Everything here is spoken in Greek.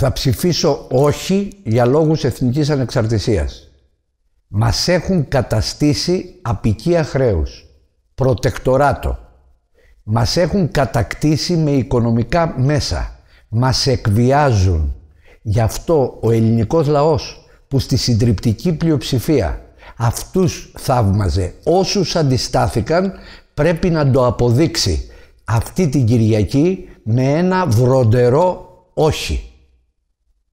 θα ψηφίσω όχι για λόγους εθνικής ανεξαρτησίας. Μας έχουν καταστήσει απικία χρέους, προτεκτοράτο. Μας έχουν κατακτήσει με οικονομικά μέσα. Μας εκβιάζουν. Γι' αυτό ο ελληνικός λαός που στη συντριπτική πλειοψηφία αυτούς θαύμαζε, όσους αντιστάθηκαν πρέπει να το αποδείξει αυτή την Κυριακή με ένα βροντερό όχι.